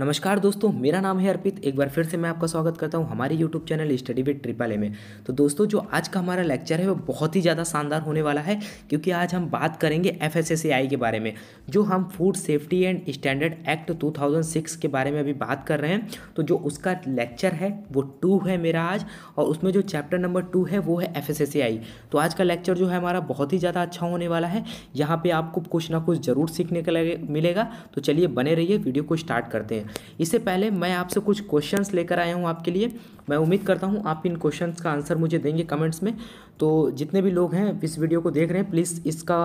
नमस्कार दोस्तों मेरा नाम है अर्पित एक बार फिर से मैं आपका स्वागत करता हूँ हमारे YouTube channel study with triple A में तो दोस्तों जो आज का हमारा लेक्चर है वो बहुत ही ज़्यादा शानदार होने वाला है क्योंकि आज हम बात करेंगे एफ के बारे में जो हम food safety and standard act 2006 के बारे में अभी बात कर रहे हैं तो जो उसका लेक्चर है वो टू है मेरा आज और उसमें जो चैप्टर नंबर टू है वो है एफ तो आज का लेक्चर जो है हमारा बहुत ही ज़्यादा अच्छा होने वाला है यहाँ पर आपको कुछ ना कुछ ज़रूर सीखने का मिलेगा तो चलिए बने रहिए वीडियो को स्टार्ट करते हैं इससे पहले मैं आपसे कुछ क्वेश्चंस लेकर आया हूँ आपके लिए मैं उम्मीद करता हूँ आप इन क्वेश्चंस का आंसर मुझे देंगे कमेंट्स में तो जितने भी लोग हैं इस वीडियो को देख रहे हैं प्लीज़ इसका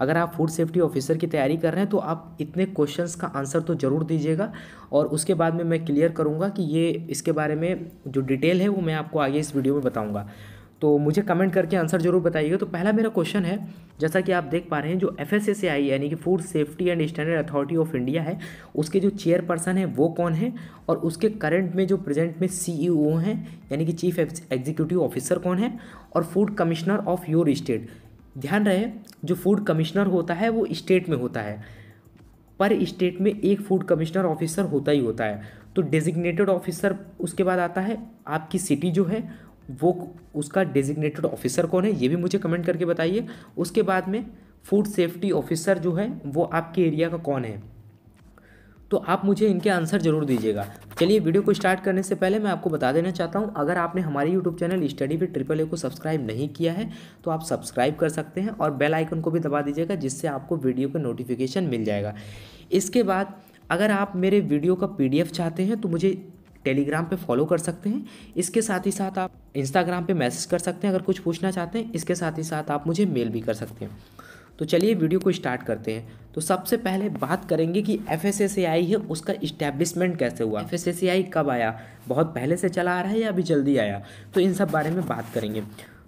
अगर आप फूड सेफ्टी ऑफिसर की तैयारी कर रहे हैं तो आप इतने क्वेश्चंस का आंसर तो ज़रूर दीजिएगा और उसके बाद में मैं क्लियर करूँगा कि ये इसके बारे में जो डिटेल है वो मैं आपको आगे इस वीडियो में बताऊँगा तो मुझे कमेंट करके आंसर जरूर बताइएगा तो पहला मेरा क्वेश्चन है जैसा कि आप देख पा रहे हैं जो एफ एस आई यानी कि food safety and standard authority of India है उसके जो चेयरपर्सन है वो कौन है और उसके करंट में जो प्रेजेंट में सी ई ओ हैं यानी कि चीफ एग्जीक्यूटिव ऑफिसर कौन है और food commissioner of your state ध्यान रहे जो फूड कमिश्नर होता है वो स्टेट में होता है पर स्टेट में एक फूड कमिश्नर ऑफिसर होता ही होता है तो डेजिग्नेटेड ऑफिसर उसके बाद आता है आपकी सिटी जो है वो उसका डेजिग्नेटेड ऑफिसर कौन है ये भी मुझे कमेंट करके बताइए उसके बाद में फूड सेफ्टी ऑफिसर जो है वो आपके एरिया का कौन है तो आप मुझे इनके आंसर जरूर दीजिएगा चलिए वीडियो को स्टार्ट करने से पहले मैं आपको बता देना चाहता हूँ अगर आपने हमारे YouTube channel study with triple A को सब्सक्राइब नहीं किया है तो आप सब्सक्राइब कर सकते हैं और बेल आइकन को भी दबा दीजिएगा जिससे आपको वीडियो का नोटिफिकेशन मिल जाएगा इसके बाद अगर आप मेरे वीडियो का पी चाहते हैं तो मुझे टेलीग्राम पे फॉलो कर सकते हैं इसके साथ ही साथ आप इंस्टाग्राम पे मैसेज कर सकते हैं अगर कुछ पूछना चाहते हैं इसके साथ ही साथ आप मुझे मेल भी कर सकते हैं तो चलिए वीडियो को स्टार्ट करते हैं तो सबसे पहले बात करेंगे कि एफ है उसका इस्टेब्लिशमेंट कैसे हुआ एफ कब आया बहुत पहले से चला आ रहा है या अभी जल्दी आया तो इन सब बारे में बात करेंगे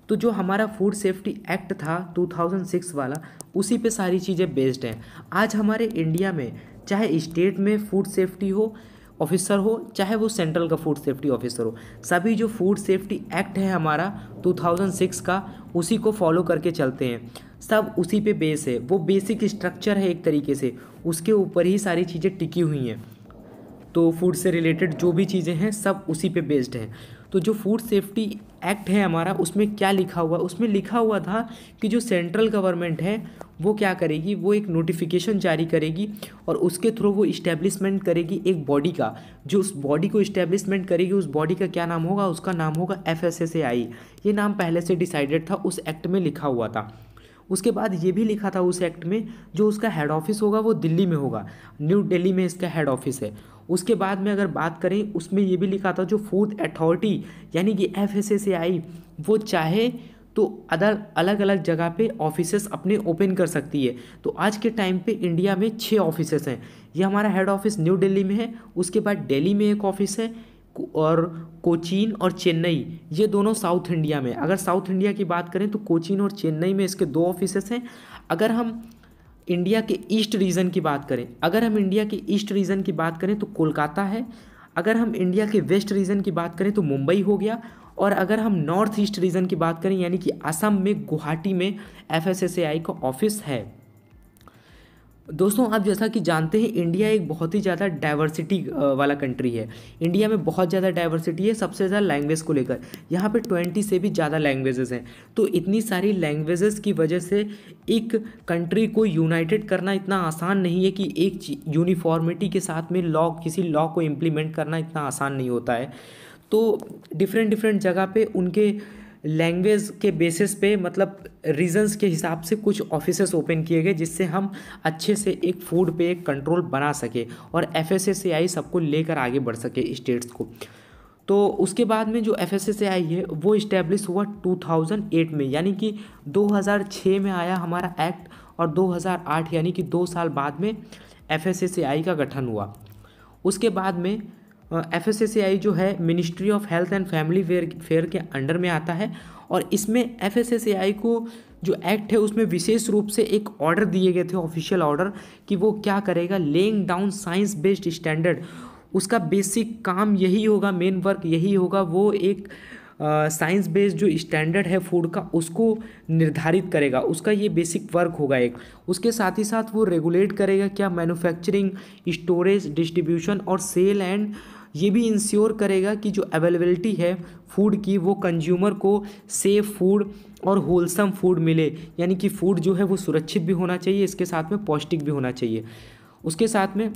तो जो हमारा फूड सेफ्टी एक्ट था 2006 वाला उसी पे सारी चीज़ें बेस्ड हैं आज हमारे इंडिया में चाहे स्टेट में फूड सेफ्टी हो ऑफिसर हो चाहे वो सेंट्रल का फूड सेफ्टी ऑफिसर हो सभी जो फूड सेफ्टी एक्ट है हमारा 2006 का उसी को फॉलो करके चलते हैं सब उसी पे बेस है वो बेसिक स्ट्रक्चर है एक तरीके से उसके ऊपर ही सारी चीज़ें टिकी हुई हैं तो फूड से रिलेटेड जो भी चीज़ें हैं सब उसी पे बेस्ड हैं तो जो फूड सेफ्टी एक्ट है हमारा उसमें क्या लिखा हुआ उसमें लिखा हुआ था कि जो सेंट्रल गवर्नमेंट है वो क्या करेगी वो एक नोटिफिकेशन जारी करेगी और उसके थ्रू वो इस्टेब्लिशमेंट करेगी एक बॉडी का जो उस बॉडी को इस्टेब्लिशमेंट करेगी उस बॉडी का क्या नाम होगा उसका नाम होगा एफ ये नाम पहले से डिसाइडेड था उस एक्ट में लिखा हुआ था उसके बाद ये भी लिखा था उस एक्ट में जो उसका हेड ऑफिस होगा वो दिल्ली में होगा न्यू दिल्ली में इसका हेड ऑफिस है उसके बाद में अगर बात करें उसमें ये भी लिखा था जो फूड अथॉरिटी यानी कि एफ वो चाहे तो अदर अलग अलग जगह पे ऑफिसेस अपने ओपन कर सकती है तो आज के टाइम पे इंडिया में छः ऑफिसेस हैं ये हमारा हेड ऑफिस न्यू दिल्ली में है उसके बाद दिल्ली में एक ऑफिस है और कोचीन और चेन्नई ये दोनों साउथ इंडिया में अगर साउथ इंडिया की बात करें तो कोचीन और चेन्नई में इसके दो ऑफिसेस हैं अगर हम इंडिया के ईस्ट रीजन की बात करें अगर हम इंडिया के ईस्ट रीजन की बात करें तो कोलकाता है अगर हम इंडिया के वेस्ट रीजन की बात करें तो मुंबई हो गया और अगर हम नॉर्थ ईस्ट रीजन की बात करें यानी कि असम में गुवाहाटी में एफ का ऑफिस है दोस्तों आप जैसा कि जानते हैं इंडिया एक बहुत ही ज़्यादा डाइवर्सिटी वाला कंट्री है इंडिया में बहुत ज़्यादा डाइवर्सिटी है सबसे ज़्यादा लैंग्वेज को लेकर यहाँ पे ट्वेंटी से भी ज़्यादा लैंग्वेजेस हैं तो इतनी सारी लैंग्वेजेस की वजह से एक कंट्री को यूनाइटेड करना इतना आसान नहीं है कि एक यूनिफॉर्मिटी के साथ में लॉ किसी लॉ को इम्प्लीमेंट करना इतना आसान नहीं होता है तो डिफरेंट डिफरेंट जगह पे उनके लैंग्वेज के बेसिस पे मतलब रीजंस के हिसाब से कुछ ऑफिसेस ओपन किए गए जिससे हम अच्छे से एक फूड पे एक कंट्रोल बना सके और एफ एस सबको लेकर आगे बढ़ सके स्टेट्स को तो उसके बाद में जो एफ एस आई है वो इस्टेब्लिश हुआ 2008 में यानी कि 2006 में आया हमारा एक्ट और 2008 यानी कि दो साल बाद में एफ एस आई का गठन हुआ उसके बाद में एफ जो है ministry of health and family fare के अंडर में आता है और इसमें एफ को जो एक्ट है उसमें विशेष रूप से एक ऑर्डर दिए गए थे ऑफिशियल ऑर्डर कि वो क्या करेगा laying down science based standard उसका बेसिक काम यही होगा मेन वर्क यही होगा वो एक साइंस बेस्ड जो स्टैंडर्ड है फूड का उसको निर्धारित करेगा उसका ये बेसिक वर्क होगा एक उसके साथ ही साथ वो रेगुलेट करेगा क्या मैन्युफैक्चरिंग स्टोरेज डिस्ट्रीब्यूशन और सेल एंड ये भी इंश्योर करेगा कि जो अवेलेबिलिटी है फूड की वो कंज्यूमर को सेफ़ फूड और होलसम फूड मिले यानी कि फूड जो है वो सुरक्षित भी होना चाहिए इसके साथ में पौष्टिक भी होना चाहिए उसके साथ में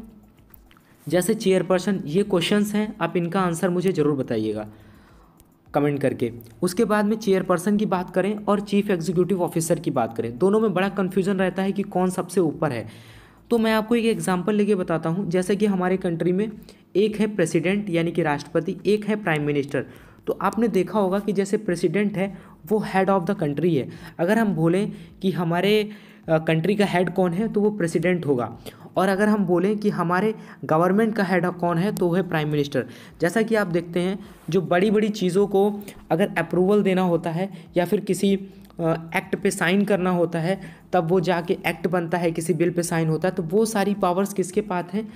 जैसे चेयरपर्सन ये क्वेश्चंस हैं आप इनका आंसर मुझे ज़रूर बताइएगा कमेंट करके उसके बाद में चेयरपर्सन की बात करें और चीफ एग्जीक्यूटिव ऑफिसर की बात करें दोनों में बड़ा कन्फ्यूज़न रहता है कि कौन सबसे ऊपर है तो मैं आपको एक एग्ज़ाम्पल लेके बताता हूँ जैसे कि हमारे कंट्री में एक है प्रेसिडेंट यानी कि राष्ट्रपति एक है प्राइम मिनिस्टर तो आपने देखा होगा कि जैसे प्रेसिडेंट है वो हेड ऑफ़ द कंट्री है अगर हम बोलें कि हमारे कंट्री का हेड कौन है तो वो प्रेसिडेंट होगा और अगर हम बोलें कि हमारे गवर्नमेंट का हेड कौन है तो है प्राइम मिनिस्टर जैसा कि आप देखते हैं जो बड़ी बड़ी चीज़ों को अगर अप्रूवल देना होता है या फिर किसी एक्ट पे साइन करना होता है तब वो जाके एक्ट बनता है किसी बिल पे साइन होता है तो वो सारी पावर्स किसके पास हैं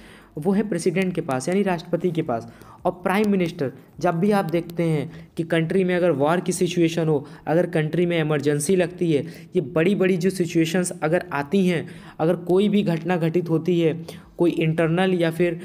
वो है प्रेसिडेंट के पास यानी राष्ट्रपति के पास और प्राइम मिनिस्टर जब भी आप देखते हैं कि कंट्री में अगर वॉर की सिचुएशन हो अगर कंट्री में इमरजेंसी लगती है ये बड़ी बड़ी जो सिचुएशंस अगर आती हैं अगर कोई भी घटना घटित होती है कोई इंटरनल या फिर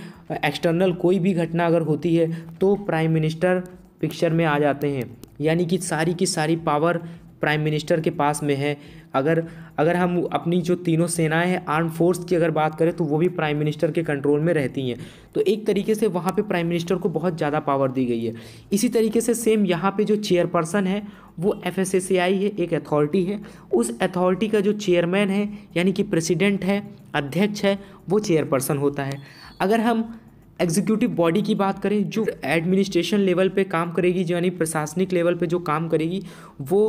एक्सटर्नल कोई भी घटना अगर होती है तो प्राइम मिनिस्टर पिक्चर में आ जाते हैं यानी कि सारी की सारी पावर प्राइम मिनिस्टर के पास में है अगर अगर हम अपनी जो तीनों सेनाएं हैं आर्म फोर्स की अगर बात करें तो वो भी प्राइम मिनिस्टर के कंट्रोल में रहती हैं तो एक तरीके से वहाँ पे प्राइम मिनिस्टर को बहुत ज़्यादा पावर दी गई है इसी तरीके से सेम यहाँ पे जो चेयरपर्सन है वो एफ है एक अथॉरिटी है उस अथॉरिटी का जो चेयरमैन है यानी कि प्रेसिडेंट है अध्यक्ष है वो चेयरपर्सन होता है अगर हम एग्जीक्यूटिव बॉडी की बात करें जो एडमिनिस्ट्रेशन लेवल पे काम करेगी यानी प्रशासनिक लेवल पे जो काम करेगी वो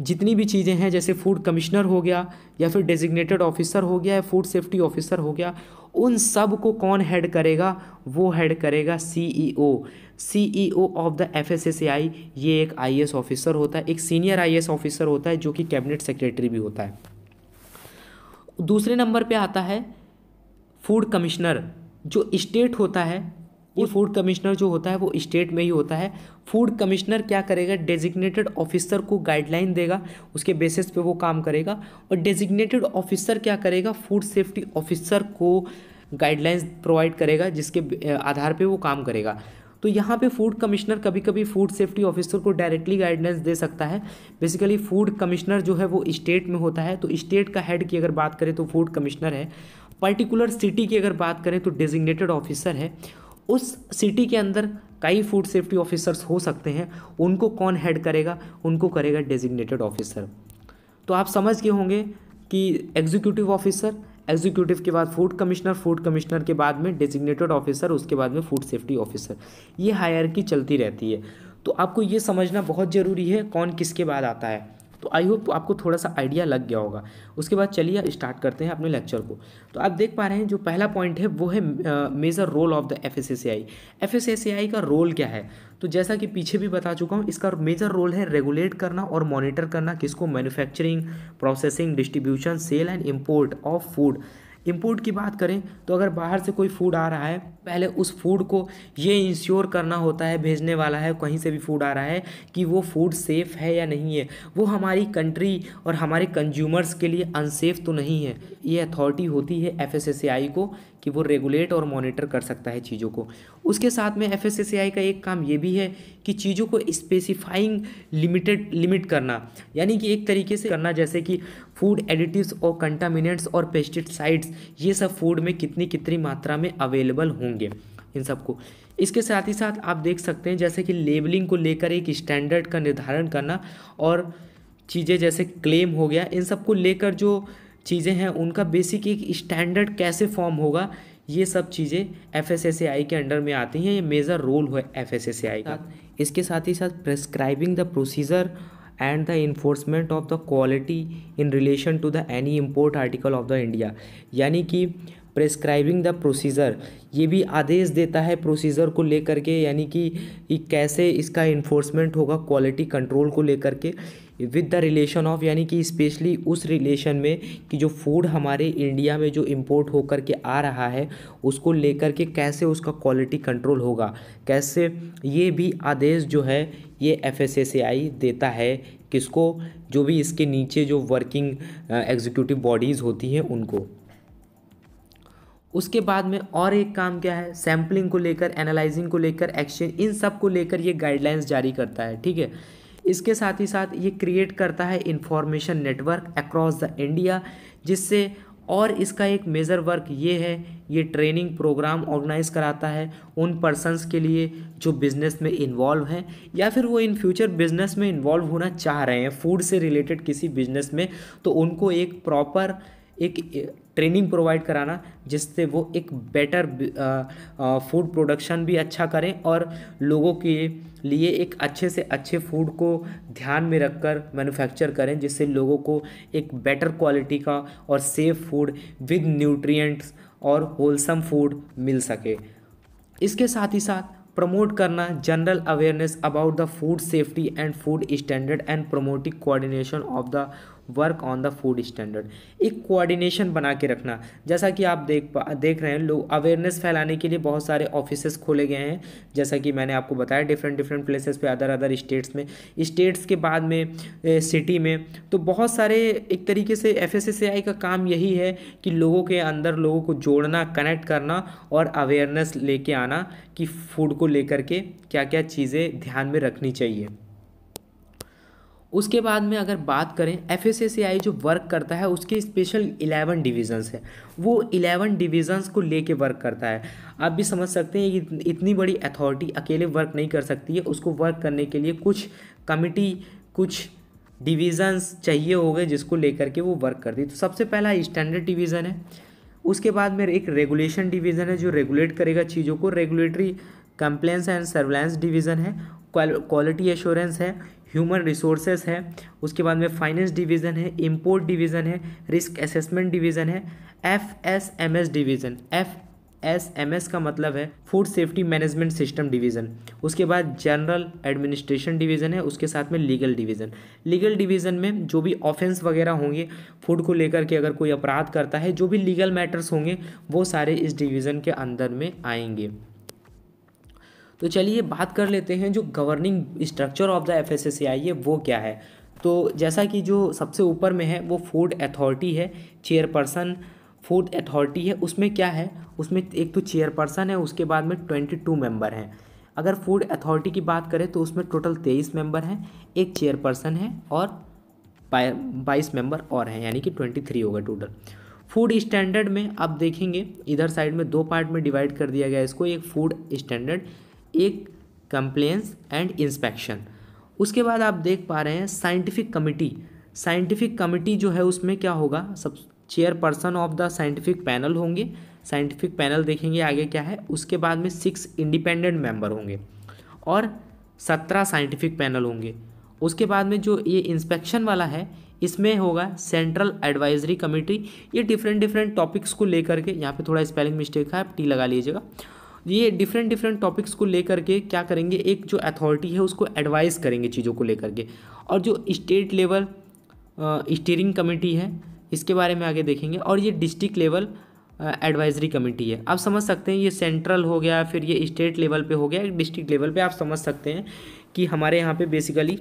जितनी भी चीज़ें हैं जैसे फूड कमिश्नर हो गया या फिर डेजिग्नेटेड ऑफिसर हो गया या फूड सेफ्टी ऑफिसर हो गया उन सब को कौन हेड करेगा वो हेड करेगा CEO CEO of the FSSAI ये एक आईएएस ऑफिसर होता है एक सीनियर आईएएस ऑफिसर होता है जो कि कैबिनेट सेक्रेटरी भी होता है दूसरे नंबर पे आता है फूड कमिश्नर जो स्टेट होता है ये फूड कमिश्नर जो होता है वो स्टेट में ही होता है फूड कमिश्नर क्या करेगा डेजिग्नेटेड ऑफिसर को गाइडलाइन देगा उसके बेसिस पे वो काम करेगा और डेजिग्नेटेड ऑफिसर क्या करेगा फूड सेफ्टी ऑफिसर को गाइडलाइंस प्रोवाइड करेगा जिसके आधार पे वो काम करेगा तो यहाँ पे फूड कमिश्नर कभी कभी फूड सेफ्टी ऑफिसर को डायरेक्टली गाइडलाइंस दे सकता है बेसिकली फूड कमिश्नर जो है वो स्टेट में होता है तो स्टेट का हेड की अगर बात करें तो फूड कमिश्नर है पर्टिकुलर सिटी की अगर बात करें तो डेजिग्नेटेड ऑफिसर है उस सिटी के अंदर कई फूड सेफ्टी ऑफिसर्स हो सकते हैं उनको कौन हेड करेगा उनको करेगा डेजिग्नेटेड ऑफिसर तो आप समझ गए होंगे कि एग्जीक्यूटिव ऑफिसर एग्जीक्यूटिव के बाद फूड कमिश्नर फूड कमिश्नर के बाद में डेजिग्नेटेड ऑफिसर उसके बाद में फूड सेफ्टी ऑफिसर ये हायर की चलती रहती है तो आपको ये समझना बहुत ज़रूरी है कौन किसके बाद आता है तो आई होप आपको थोड़ा सा आइडिया लग गया होगा उसके बाद चलिए स्टार्ट करते हैं अपने लेक्चर को तो आप देख पा रहे हैं जो पहला पॉइंट है वो है major role of the F F का रोल क्या है तो जैसा कि पीछे भी बता चुका हूँ इसका मेजर रोल है रेगुलेट करना और मॉनिटर करना किसको manufacturing processing distribution sale and import of food import की बात करें तो अगर बाहर से कोई फूड आ रहा है पहले उस फूड को ये इंश्योर करना होता है भेजने वाला है कहीं से भी फूड आ रहा है कि वो फूड सेफ़ है या नहीं है वो हमारी कंट्री और हमारे कंज्यूमर्स के लिए अनसेफ़ तो नहीं है ये अथॉरिटी होती है एफ को कि वो रेगुलेट और मॉनिटर कर सकता है चीज़ों को उसके साथ में एफ का एक काम ये भी है कि चीज़ों को स्पेसिफाइंग लिमिटेड लिमिट करना यानी कि एक तरीके से करना जैसे कि फूड एडिटिव्स और कंटामिनेंट्स और पेस्टिसाइड्स ये सब फूड में कितनी कितनी मात्रा में अवेलेबल होंगे इन सबको इसके साथ ही साथ आप देख सकते हैं जैसे कि लेबलिंग को लेकर एक स्टैंडर्ड का निर्धारण करना और चीज़ें जैसे क्लेम हो गया इन सब को लेकर जो चीज़ें हैं उनका बेसिक एक स्टैंडर्ड कैसे फॉर्म होगा ये सब चीज़ें एफ के अंडर में आती हैं ये मेजर रोल है एफ का इसके साथ ही साथ prescribing the procedure and the enforcement of the quality in relation to the any import article of the India यानी कि प्रेस्क्राइबिंग द प्रोसीजर ये भी आदेश देता है प्रोसीजर को लेकर के यानी कि कैसे इसका इन्फोर्समेंट होगा क्वालिटी कंट्रोल को लेकर के विद द रिलेशन ऑफ यानी कि स्पेशली उस रिलेशन में कि जो फूड हमारे इंडिया में जो इम्पोर्ट होकर के आ रहा है उसको लेकर के कैसे उसका क्वालिटी कंट्रोल होगा कैसे ये भी आदेश जो है ये एफ देता है किसको जो भी इसके नीचे जो वर्किंग एग्जीक्यूटिव बॉडीज़ होती हैं उनको उसके बाद में और एक काम क्या है सैम्पलिंग को लेकर एनालाइजिंग को लेकर एक्सचेंज इन सब को लेकर ये गाइडलाइंस जारी करता है ठीक है इसके साथ ही साथ ये क्रिएट करता है information network across the India जिससे और इसका एक मेजर वर्क ये है ये ट्रेनिंग प्रोग्राम ऑर्गेनाइज कराता है उन पर्सनस के लिए जो बिज़नेस में इन्वॉल्व हैं या फिर वो इन फ्यूचर बिज़नेस में इन्वॉल्व होना चाह रहे हैं फूड से रिलेटेड किसी बिज़नेस में तो उनको एक प्रॉपर एक ट्रेनिंग प्रोवाइड कराना जिससे वो एक बेटर फूड प्रोडक्शन भी अच्छा करें और लोगों के लिए एक अच्छे से अच्छे फूड को ध्यान में रखकर मैन्युफैक्चर करें जिससे लोगों को एक बेटर क्वालिटी का और सेफ फूड विद न्यूट्रिएंट्स और होलसम फूड मिल सके इसके साथ ही साथ प्रमोट करना general awareness about the food safety and food standard and promoting coordination of the work on the food standard एक कोऑर्डिनेशन बना के रखना जैसा कि आप देख देख रहे हैं लोग अवेयरनेस फैलाने के लिए बहुत सारे ऑफिसेस खोले गए हैं जैसा कि मैंने आपको बताया डिफरेंट डिफरेंट प्लेसेस पे अदर अदर स्टेट्स में स्टेट्स के बाद में सिटी में तो बहुत सारे एक तरीके से एफ का काम यही है कि लोगों के अंदर लोगों को जोड़ना कनेक्ट करना और अवेयरनेस लेके आना कि फूड को लेकर के क्या क्या चीज़ें ध्यान में रखनी चाहिए उसके बाद में अगर बात करें एफ जो वर्क करता है उसके स्पेशल इलेवन डिविजन्स है वो इलेवन डिविजन्स को लेके वर्क करता है आप भी समझ सकते हैं कि इतनी बड़ी अथॉरिटी अकेले वर्क नहीं कर सकती है उसको वर्क करने के लिए कुछ कमिटी कुछ डिविजन्स चाहिए हो गए जिसको लेकर के वो वर्क करती है तो सबसे पहला स्टैंडर्ड डिवीज़न है उसके बाद में एक रेगुलेशन डिवीज़न है जो रेगुलेट करेगा चीज़ों को regulatory compliance and surveillance division है क्वालिटी एश्योरेंस है ह्यूमन रिसोर्सेस है उसके बाद में फाइनेंस डिवीज़न है इम्पोर्ट डिवीज़न है रिस्क असेसमेंट डिवीज़न है F S M S division F S M S का मतलब है food safety management system division उसके बाद जनरल एडमिनिस्ट्रेशन डिवीज़न है उसके साथ में लीगल डिवीज़न लीगल डिवीज़न में जो भी ऑफेंस वगैरह होंगे फूड को लेकर के अगर कोई अपराध करता है जो भी लीगल मैटर्स होंगे वो सारे इस डिवीज़न के अंदर में आएंगे तो चलिए बात कर लेते हैं जो governing structure of the F S S I है वो क्या है तो जैसा कि जो सबसे ऊपर में है वो फूड अथॉरिटी है चेयरपर्सन फूड अथॉरिटी है उसमें क्या है उसमें एक तो चेयरपर्सन है उसके बाद में ट्वेंटी टू मेम्बर हैं अगर फूड अथॉरिटी की बात करें तो उसमें टोटल तेईस मेम्बर हैं एक चेयरपर्सन है और बाईस मेंबर और हैं यानी कि ट्वेंटी थ्री होगा टोटल फूड स्टैंडर्ड में आप देखेंगे इधर साइड में दो पार्ट में डिवाइड कर दिया गया इसको एक फूड स्टैंडर्ड एक कंप्लेंस एंड इंस्पेक्शन उसके बाद आप देख पा रहे हैं साइंटिफिक कमिटी साइंटिफिक कमिटी जो है उसमें क्या होगा सब chairperson of the scientific panel होंगे साइंटिफिक पैनल देखेंगे आगे क्या है उसके बाद में सिक्स इंडिपेंडेंट मेंबर होंगे और सत्रह साइंटिफिक पैनल होंगे उसके बाद में जो ये इंस्पेक्शन वाला है इसमें होगा सेंट्रल एडवाइजरी कमेटी ये डिफरेंट डिफरेंट टॉपिक्स को लेकर के यहाँ पे थोड़ा स्पेलिंग मिस्टेक है आप टी लगा लीजिएगा ये डिफरेंट डिफरेंट टॉपिक्स को लेकर के क्या करेंगे एक जो अथॉरिटी है उसको एडवाइस करेंगे चीज़ों को लेकर के और जो स्टेट लेवल स्टीयरिंग कमेटी है इसके बारे में आगे देखेंगे और ये डिस्ट्रिक्ट लेवल एडवाइजरी कमेटी है आप समझ सकते हैं ये सेंट्रल हो गया फिर ये स्टेट लेवल पे हो गया डिस्ट्रिक्ट लेवल पे आप समझ सकते हैं कि हमारे यहाँ पे बेसिकली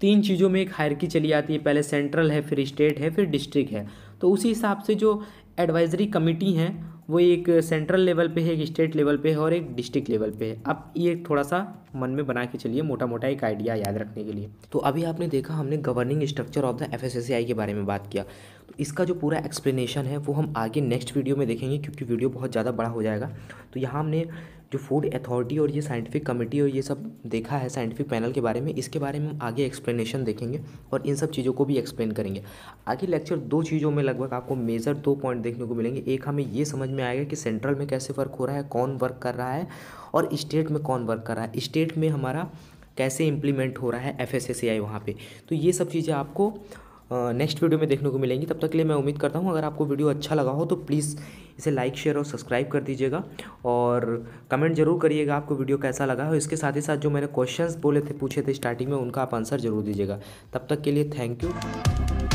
तीन चीज़ों में एक हायरकी चली आती है पहले सेंट्रल है फिर स्टेट है फिर डिस्ट्रिक्ट है तो उसी हिसाब से जो एडवाइजरी कमेटी हैं वो एक सेंट्रल लेवल पे है एक स्टेट लेवल पे है और एक डिस्ट्रिक्ट लेवल पे है अब ये थोड़ा सा मन में बना के चलिए मोटा मोटा एक आइडिया याद रखने के लिए तो अभी आपने देखा हमने governing structure of the F के बारे में बात किया तो इसका जो पूरा एक्सप्लेनेशन है वो हम आगे नेक्स्ट वीडियो में देखेंगे क्योंकि वीडियो बहुत ज़्यादा बड़ा हो जाएगा तो यहाँ हमने जो फूड अथॉरिटी और ये साइंटिफिक कमेटी और ये सब देखा है साइंटिफिक पैनल के बारे में इसके बारे में हम आगे एक्सप्लेनेशन देखेंगे और इन सब चीज़ों को भी एक्सप्लेन करेंगे आगे लेक्चर दो चीज़ों में लगभग आपको मेजर दो पॉइंट देखने को मिलेंगे एक हमें ये समझ में आएगा कि सेंट्रल में कैसे वर्क हो रहा है कौन वर्क कर रहा है और स्टेट में कौन वर्क कर रहा है स्टेट में हमारा कैसे इम्प्लीमेंट हो रहा है एफ एस वहाँ पर तो ये सब चीज़ें आपको नेक्स्ट वीडियो में देखने को मिलेंगी तब तक के लिए मैं उम्मीद करता हूँ अगर आपको वीडियो अच्छा लगा हो तो प्लीज़ इसे लाइक शेयर और सब्सक्राइब कर दीजिएगा और कमेंट जरूर करिएगा आपको वीडियो कैसा लगा हो इसके साथ ही साथ जो मैंने क्वेश्चंस बोले थे पूछे थे स्टार्टिंग में उनका आप आंसर जरूर दीजिएगा तब तक के लिए थैंक यू